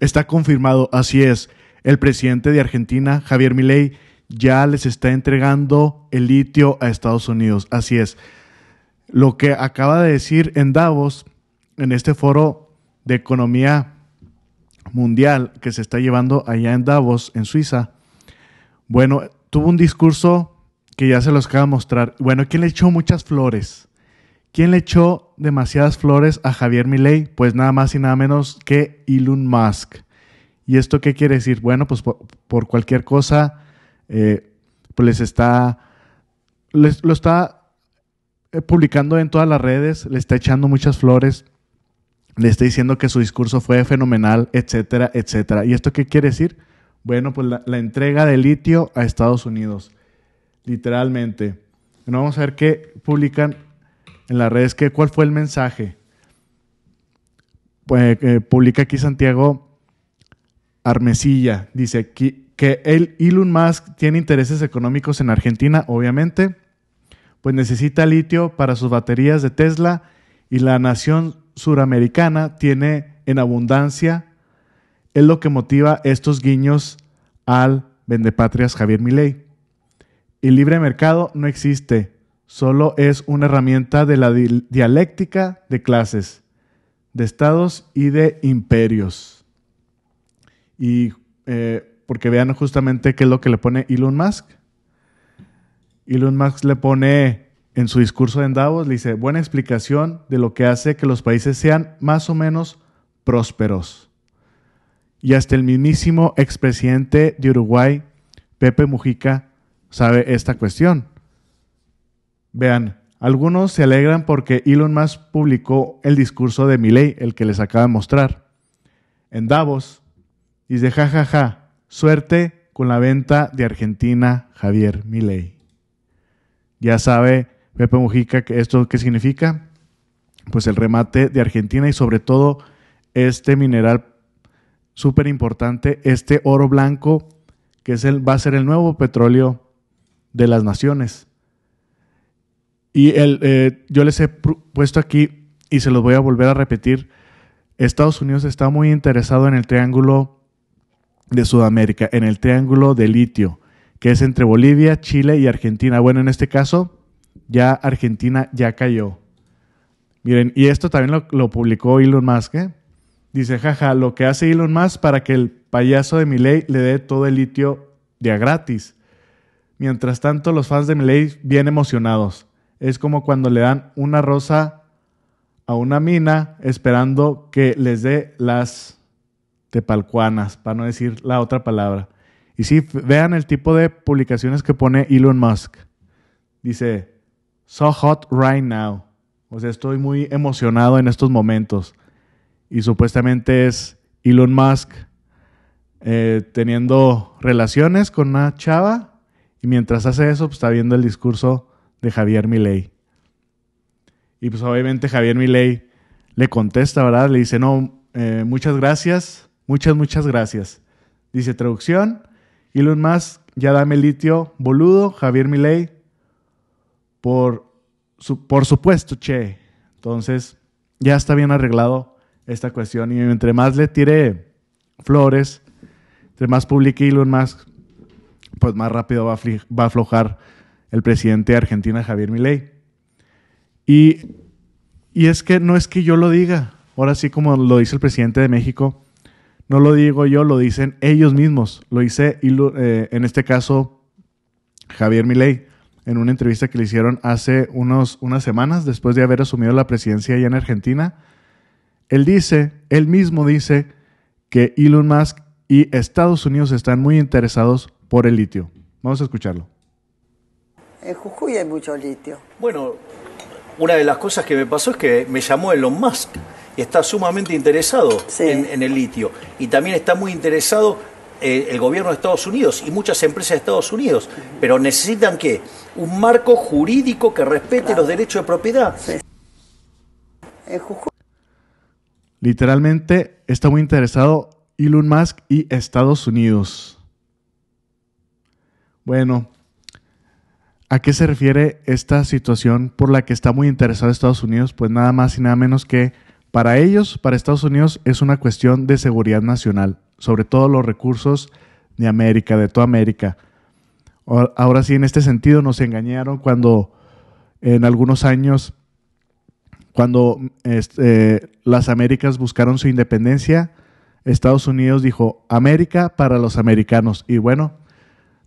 Está confirmado, así es. El presidente de Argentina, Javier Milei, ya les está entregando el litio a Estados Unidos. Así es. Lo que acaba de decir en Davos, en este foro de economía mundial que se está llevando allá en Davos, en Suiza, bueno, tuvo un discurso que ya se los acaba de mostrar. Bueno, que le echó muchas flores. ¿Quién le echó demasiadas flores a Javier Milei? Pues nada más y nada menos que Elon Musk. ¿Y esto qué quiere decir? Bueno, pues por, cualquier cosa, eh, pues les está, lo está eh, publicando en todas las redes, le está echando muchas flores, le está diciendo que su discurso fue fenomenal, etcétera, etcétera. ¿Y esto qué quiere decir? Bueno, pues la, la entrega de litio a Estados Unidos, literalmente. Bueno, vamos a ver qué publican en las redes, que, ¿cuál fue el mensaje? Pues, eh, eh, publica aquí Santiago Armesilla, dice que Elon Musk tiene intereses económicos en Argentina, obviamente, pues necesita litio para sus baterías de Tesla y la nación suramericana tiene en abundancia, es lo que motiva estos guiños al vendepatrias Javier Milei. El libre mercado no existe, solo es una herramienta de la dialéctica de clases, de estados y de imperios. Y eh, porque vean justamente qué es lo que le pone Elon Musk. Elon Musk le pone en su discurso en Davos, le dice, buena explicación de lo que hace que los países sean más o menos prósperos. Y hasta el mismísimo expresidente de Uruguay, Pepe Mujica, sabe esta cuestión. Vean, algunos se alegran porque Elon Musk publicó el discurso de Milley, el que les acaba de mostrar. En Davos, dice, ja, ja, ja, suerte con la venta de Argentina, Javier Milley. Ya sabe Pepe Mujica que esto qué significa. Pues el remate de Argentina y sobre todo este mineral súper importante, este oro blanco, que es el, va a ser el nuevo petróleo de las naciones. Y el, eh, yo les he puesto aquí y se los voy a volver a repetir. Estados Unidos está muy interesado en el triángulo de Sudamérica, en el triángulo de litio, que es entre Bolivia, Chile y Argentina. Bueno, en este caso, ya Argentina ya cayó. Miren, y esto también lo, publicó Elon Musk. ¿eh? Dice, jaja, lo que hace Elon Musk para que el payaso de Miley le dé todo el litio a gratis. Mientras tanto, los fans de Miley bien emocionados es como cuando le dan una rosa a una mina esperando que les dé las tepalcuanas, para no decir la otra palabra. Y sí, vean el tipo de publicaciones que pone Elon Musk. Dice, so hot right now. O sea, estoy muy emocionado en estos momentos. Y supuestamente es Elon Musk eh, teniendo relaciones con una chava. Y mientras hace eso, pues, está viendo el discurso de Javier Milei. Y pues obviamente Javier Milei le contesta, ¿verdad? Le dice, no, eh, muchas gracias, muchas, muchas gracias. Dice traducción, Elon más ya dame litio, boludo, Javier Milei, por, su, por supuesto, che. Entonces, ya está bien arreglado esta cuestión y entre más le tire flores, entre más publique Elon Musk, pues más rápido va va a aflojar el presidente de Argentina, Javier Milei. Y, y es que no es que yo lo diga, ahora sí como lo dice el presidente de México, no lo digo yo, lo dicen ellos mismos. Lo hice, eh, en este caso, Javier Milei, en una entrevista que le hicieron hace unos, unas semanas, después de haber asumido la presidencia allá en Argentina. Él dice, él mismo dice, que Elon Musk y Estados Unidos están muy interesados por el litio. Vamos a escucharlo. En Jujuy hay mucho litio. Bueno, una de las cosas que me pasó es que me llamó Elon Musk y está sumamente interesado en, el litio. Y también está muy interesado eh, el gobierno de Estados Unidos y muchas empresas de Estados Unidos. Pero necesitan qué? Un marco jurídico que respete los derechos de propiedad. Literalmente está muy interesado Elon Musk y Estados Unidos. Bueno, ¿A qué se refiere esta situación por la que está muy interesado Estados Unidos? Pues nada más y nada menos que para ellos, para Estados Unidos, es una cuestión de seguridad nacional, sobre todo los recursos de América, de toda América. Ahora sí, en este sentido nos engañaron cuando en algunos años, cuando este, las Américas buscaron su independencia, Estados Unidos dijo América para los americanos. Y bueno,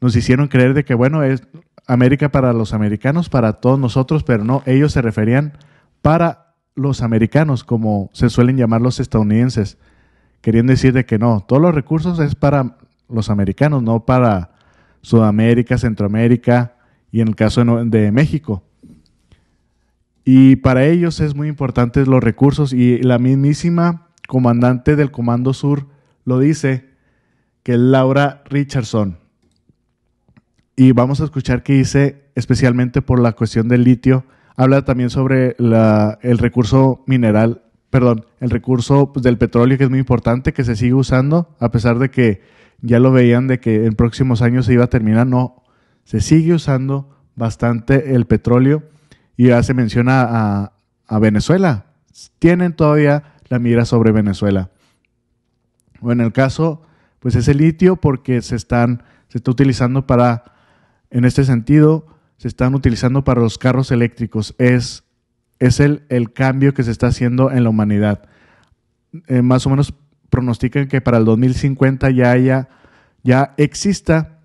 nos hicieron creer de que, bueno, es, América para los americanos, para todos nosotros, pero no, ellos se referían para los americanos, como se suelen llamar los estadounidenses. Querían decir de que no, todos los recursos es para los americanos, no para Sudamérica, Centroamérica y en el caso de México. Y para ellos es muy importante los recursos y la mismísima comandante del Comando Sur lo dice, que es Laura Richardson y vamos a escuchar qué dice especialmente por la cuestión del litio. Habla también sobre el recurso mineral, perdón, el recurso pues, del petróleo que es muy importante, que se sigue usando, a pesar de que ya lo veían de que en próximos años se iba a terminar, no, se sigue usando bastante el petróleo y ya se menciona a, Venezuela. Tienen todavía la mira sobre Venezuela. O en el caso, pues es el litio porque se, están, se está utilizando para en este sentido se están utilizando para los carros eléctricos. Es, es el, el cambio que se está haciendo en la humanidad. Eh, más o menos pronostican que para el 2050 ya haya, ya exista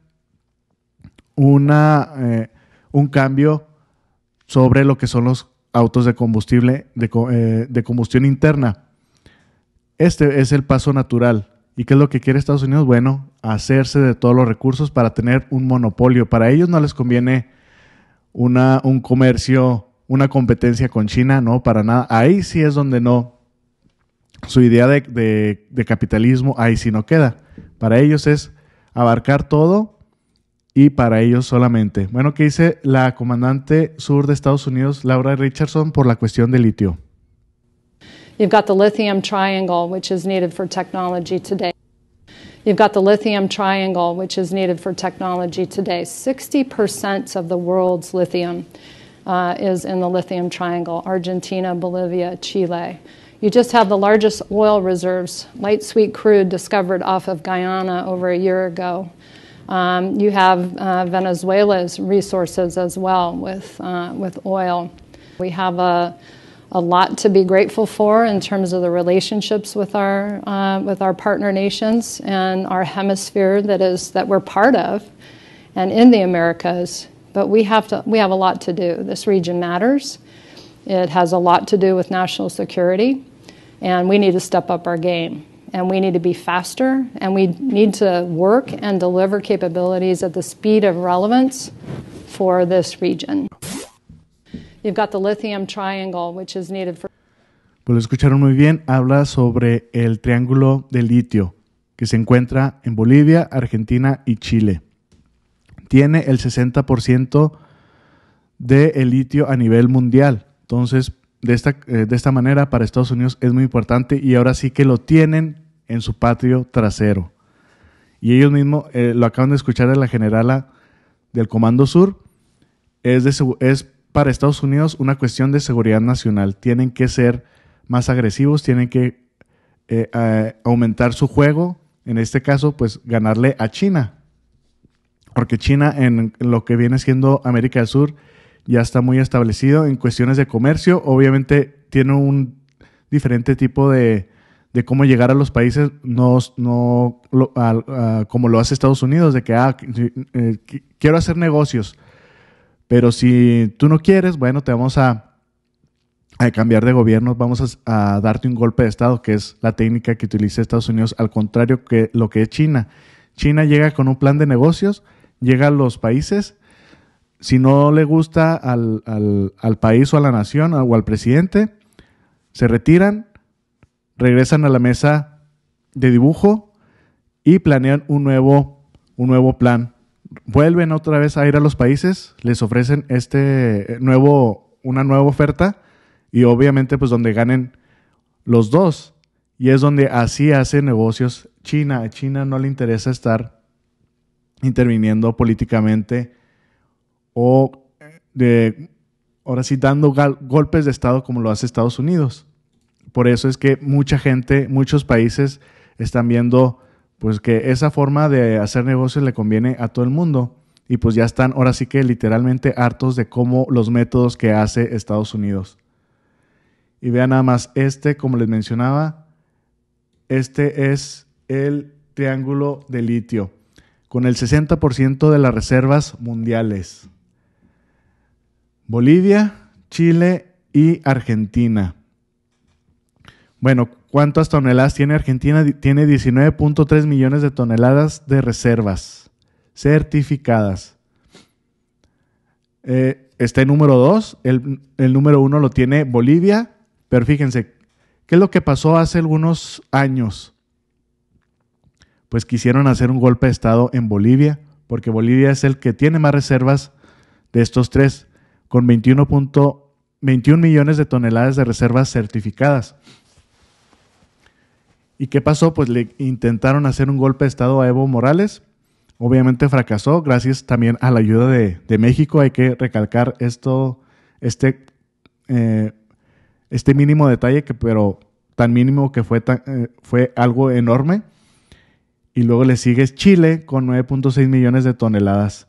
una, eh, un cambio sobre lo que son los autos de combustible, de, eh, de combustión interna. Este es el paso natural. ¿Y qué es lo que quiere Estados Unidos? Bueno, hacerse de todos los recursos para tener un monopolio. Para ellos no les conviene una, un comercio, una competencia con China, no, para nada. Ahí sí es donde no. Su idea de, de capitalismo ahí sí no queda. Para ellos es abarcar todo y para ellos solamente. Bueno, ¿qué dice la comandante sur de Estados Unidos, Laura Richardson, por la cuestión de litio? You've got the lithium triangle, which is needed for technology today. You've got the lithium triangle, which is needed for technology today. 60% of the world's lithium uh, is in the lithium triangle Argentina, Bolivia, Chile. You just have the largest oil reserves, light sweet crude discovered off of Guyana over a year ago. Um, you have uh, Venezuela's resources as well with, uh, with oil. We have a a lot to be grateful for in terms of the relationships with our uh, with our partner nations and our hemisphere that is that we're part of, and in the Americas. But we have to we have a lot to do. This region matters. It has a lot to do with national security, and we need to step up our game. And we need to be faster, and we need to work and deliver capabilities at the speed of relevance for this region. pues lo escucharon muy bien, habla sobre el triángulo de litio que se encuentra en Bolivia, Argentina y Chile. Tiene el 60% del de litio a nivel mundial. Entonces, de esta, eh, de esta manera, para Estados Unidos es muy importante y ahora sí que lo tienen en su patio trasero. Y ellos mismos eh, lo acaban de escuchar de la generala del Comando Sur. Es, de, es para Estados Unidos una cuestión de seguridad nacional. Tienen que ser más agresivos, tienen que eh, aumentar su juego, en este caso, pues ganarle a China. Porque China en lo que viene siendo América del Sur ya está muy establecido en cuestiones de comercio. Obviamente tiene un diferente tipo de, cómo llegar a los países, no, no como lo hace Estados Unidos, de que ah, eh, quiero hacer negocios pero si tú no quieres, bueno, te vamos a, cambiar de gobierno, vamos a, darte un golpe de Estado, que es la técnica que utiliza Estados Unidos, al contrario que lo que es China. China llega con un plan de negocios, llega a los países, si no le gusta al, país o a la nación o al presidente, se retiran, regresan a la mesa de dibujo y planean un nuevo, un nuevo plan vuelven otra vez a ir a los países, les ofrecen este eh, nuevo, una nueva oferta y obviamente pues donde ganen los dos. Y es donde así hace negocios China. A China no le interesa estar interviniendo políticamente o de, ahora sí, dando golpes de Estado como lo hace Estados Unidos. Por eso es que mucha gente, muchos países están viendo pues que esa forma de hacer negocios le conviene a todo el mundo. Y pues ya están ahora sí que literalmente hartos de cómo los métodos que hace Estados Unidos. Y vean nada más, este, como les mencionaba, este es el triángulo de litio, con el 60% de las reservas mundiales. Bolivia, Chile y Argentina. Bueno, ¿Cuántas toneladas tiene Argentina? Tiene 19.3 millones de toneladas de reservas certificadas. Eh, está número 2, el, número 1 lo tiene Bolivia, pero fíjense, ¿qué es lo que pasó hace algunos años? Pues quisieron hacer un golpe de Estado en Bolivia, porque Bolivia es el que tiene más reservas de estos tres, con 21, 21 millones de toneladas de reservas certificadas. ¿Y qué pasó? Pues le intentaron hacer un golpe de Estado a Evo Morales. Obviamente fracasó, gracias también a la ayuda de, México. Hay que recalcar esto, este, eh, este mínimo detalle, que, pero tan mínimo que fue, eh, fue algo enorme. Y luego le sigue Chile con 9.6 millones de toneladas.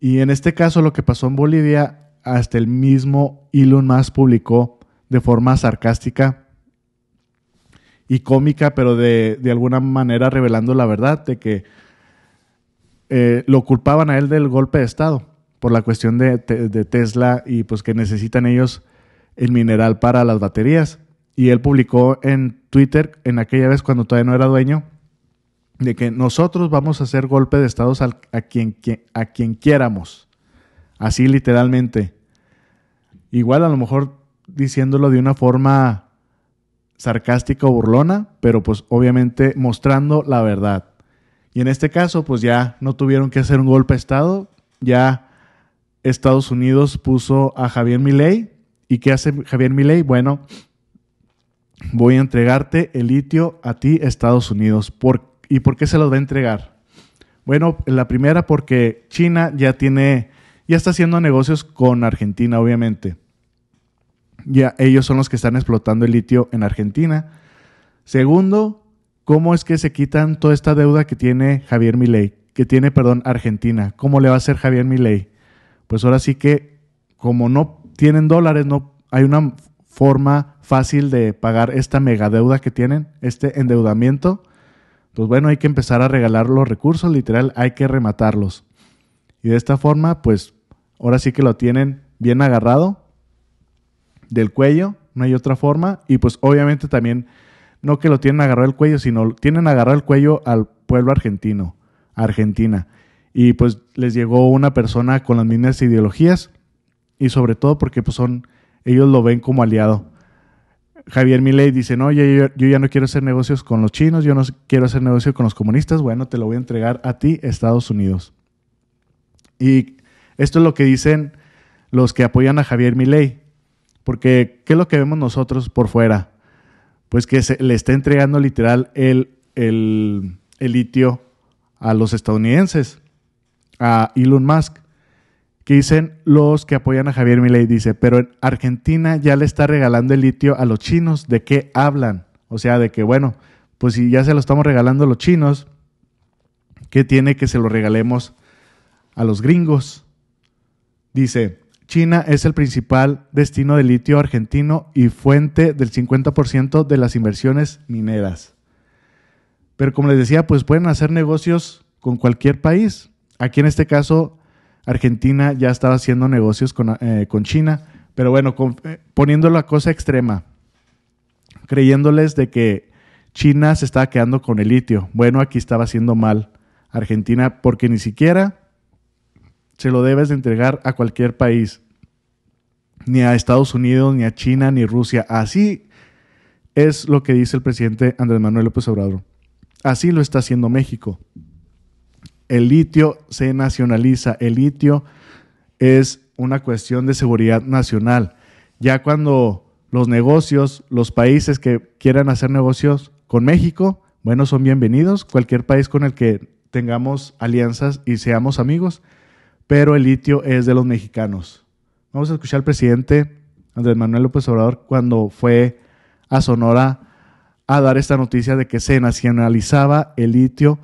Y en este caso lo que pasó en Bolivia, hasta el mismo Elon Musk publicó de forma sarcástica y cómica, pero de, alguna manera revelando la verdad de que eh, lo culpaban a él del golpe de Estado por la cuestión de, Tesla y pues que necesitan ellos el mineral para las baterías. Y él publicó en Twitter en aquella vez cuando todavía no era dueño de que nosotros vamos a hacer golpe de Estado a, quien, a quien Así literalmente. Igual a lo mejor diciéndolo de una forma sarcástica o burlona, pero pues obviamente mostrando la verdad. Y en este caso, pues ya no tuvieron que hacer un golpe de Estado, ya Estados Unidos puso a Javier Milei. ¿Y qué hace Javier Milei? Bueno, voy a entregarte el litio a ti, Estados Unidos. ¿Por, ¿Y por qué se los va a entregar? Bueno, la primera porque China ya tiene, ya está haciendo negocios con Argentina, obviamente. Ya, ellos son los que están explotando el litio en Argentina. Segundo, ¿cómo es que se quitan toda esta deuda que tiene Javier Milei? Que tiene, perdón, Argentina. ¿Cómo le va a hacer Javier Milei? Pues ahora sí que, como no tienen dólares, no hay una forma fácil de pagar esta mega deuda que tienen, este endeudamiento. Pues bueno, hay que empezar a regalar los recursos, literal, hay que rematarlos. Y de esta forma, pues ahora sí que lo tienen bien agarrado del cuello, no hay otra forma. Y pues obviamente también, no que lo tienen agarrado el cuello, sino tienen agarrado el cuello al pueblo argentino, Argentina. Y pues les llegó una persona con las mismas ideologías y sobre todo porque pues, son, ellos lo ven como aliado. Javier Milei dice, no, yo, ya no quiero hacer negocios con los chinos, yo no quiero hacer negocios con los comunistas, bueno, te lo voy a entregar a ti, Estados Unidos. Y esto es lo que dicen los que apoyan a Javier Milei. Porque, ¿qué es lo que vemos nosotros por fuera? Pues que se le está entregando literal el, el, litio a los estadounidenses, a Elon Musk que dicen los que apoyan a Javier Milei, dice, pero en Argentina ya le está regalando el litio a los chinos, ¿de qué hablan? O sea, de que, bueno, pues si ya se lo estamos regalando a los chinos, ¿qué tiene que se lo regalemos a los gringos? Dice, China es el principal destino de litio argentino y fuente del 50% de las inversiones mineras. Pero como les decía, pues pueden hacer negocios con cualquier país. Aquí en este caso, Argentina ya estaba haciendo negocios con, eh, China, pero bueno, poniéndolo a eh, poniendo la cosa extrema, creyéndoles de que China se estaba quedando con el litio. Bueno, aquí estaba haciendo mal Argentina porque ni siquiera se lo debes de entregar a cualquier país, ni a Estados Unidos, ni a China, ni Rusia. Así es lo que dice el presidente Andrés Manuel López Obrador. Así lo está haciendo México. El litio se nacionaliza, el litio es una cuestión de seguridad nacional. Ya cuando los negocios, los países que quieran hacer negocios con México, bueno, son bienvenidos. Cualquier país con el que tengamos alianzas y seamos amigos, pero el litio es de los mexicanos. Vamos a escuchar al presidente Andrés Manuel López Obrador cuando fue a Sonora a dar esta noticia de que se nacionalizaba el litio.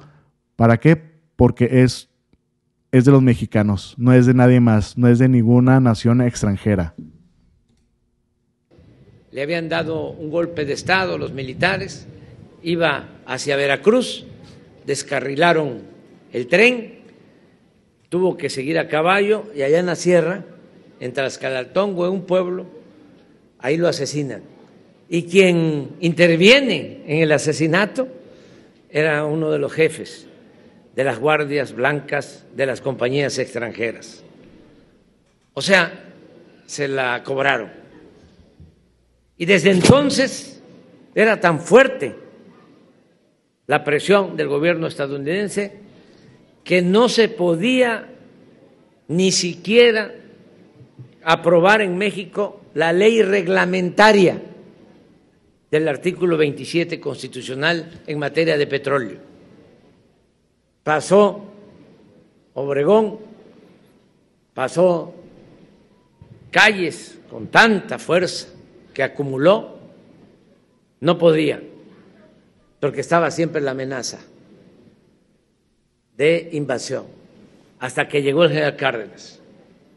¿Para qué? Porque es, es de los mexicanos, no es de nadie más, no es de ninguna nación extranjera. Le habían dado un golpe de Estado a los militares, iba hacia Veracruz, descarrilaron el tren tuvo que seguir a caballo y allá en la sierra, en Tlaxcalatongo, en un pueblo, ahí lo asesinan. Y quien interviene en el asesinato era uno de los jefes de las guardias blancas de las compañías extranjeras. O sea, se la cobraron. Y desde entonces era tan fuerte la presión del gobierno estadounidense que no se podía ni siquiera aprobar en México la ley reglamentaria del artículo 27 constitucional en materia de petróleo. Pasó Obregón, pasó Calles con tanta fuerza que acumuló, no podía, porque estaba siempre la amenaza de invasión, hasta que llegó el general Cárdenas,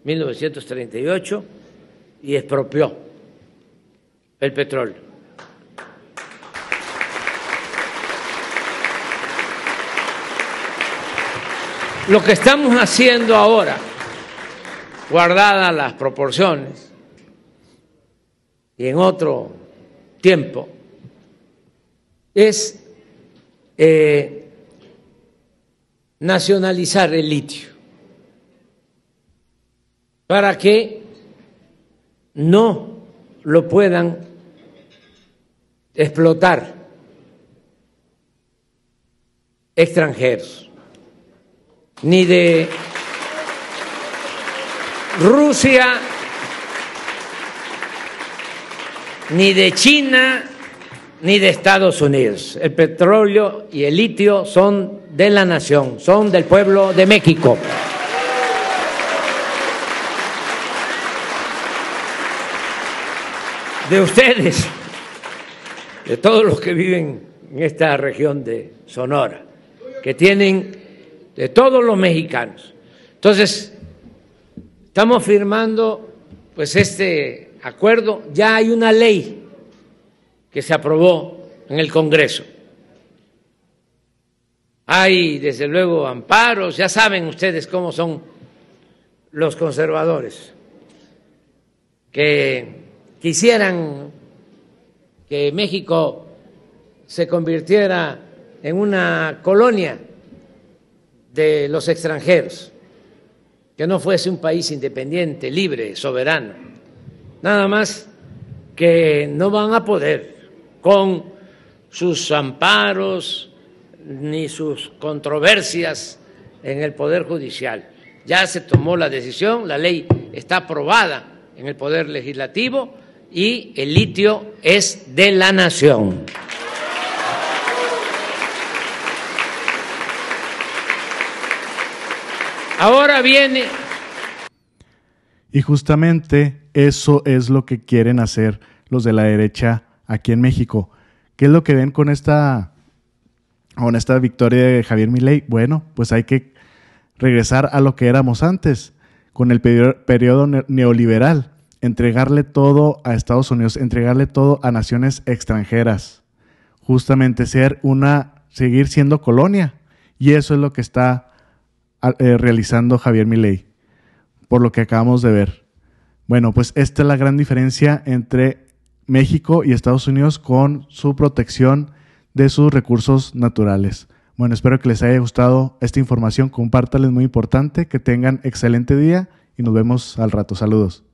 1938, y expropió el petróleo. Lo que estamos haciendo ahora, guardadas las proporciones, y en otro tiempo, es eh, nacionalizar el litio para que no lo puedan explotar extranjeros, ni de Rusia, ni de China, ni de Estados Unidos. El petróleo y el litio son de la nación, son del pueblo de México. De ustedes, de todos los que viven en esta región de Sonora, que tienen de todos los mexicanos. Entonces, estamos firmando pues este acuerdo, ya hay una ley que se aprobó en el Congreso. Hay, desde luego, amparos, ya saben ustedes cómo son los conservadores, que quisieran que México se convirtiera en una colonia de los extranjeros, que no fuese un país independiente, libre, soberano. Nada más que no van a poder con sus amparos ni sus controversias en el Poder Judicial. Ya se tomó la decisión, la ley está aprobada en el Poder Legislativo y el litio es de la nación. Ahora viene... Y justamente eso es lo que quieren hacer los de la derecha aquí en México. ¿Qué es lo que ven con esta, victoria de Javier Milei? Bueno, pues hay que regresar a lo que éramos antes, con el periodo neoliberal, entregarle todo a Estados Unidos, entregarle todo a naciones extranjeras, justamente ser una, seguir siendo colonia. Y eso es lo que está ah, eh, realizando Javier Milei, por lo que acabamos de ver. Bueno, pues esta es la gran diferencia entre México y Estados Unidos con su protección de sus recursos naturales. Bueno, espero que les haya gustado esta información, compártanla, es muy importante, que tengan excelente día y nos vemos al rato. Saludos.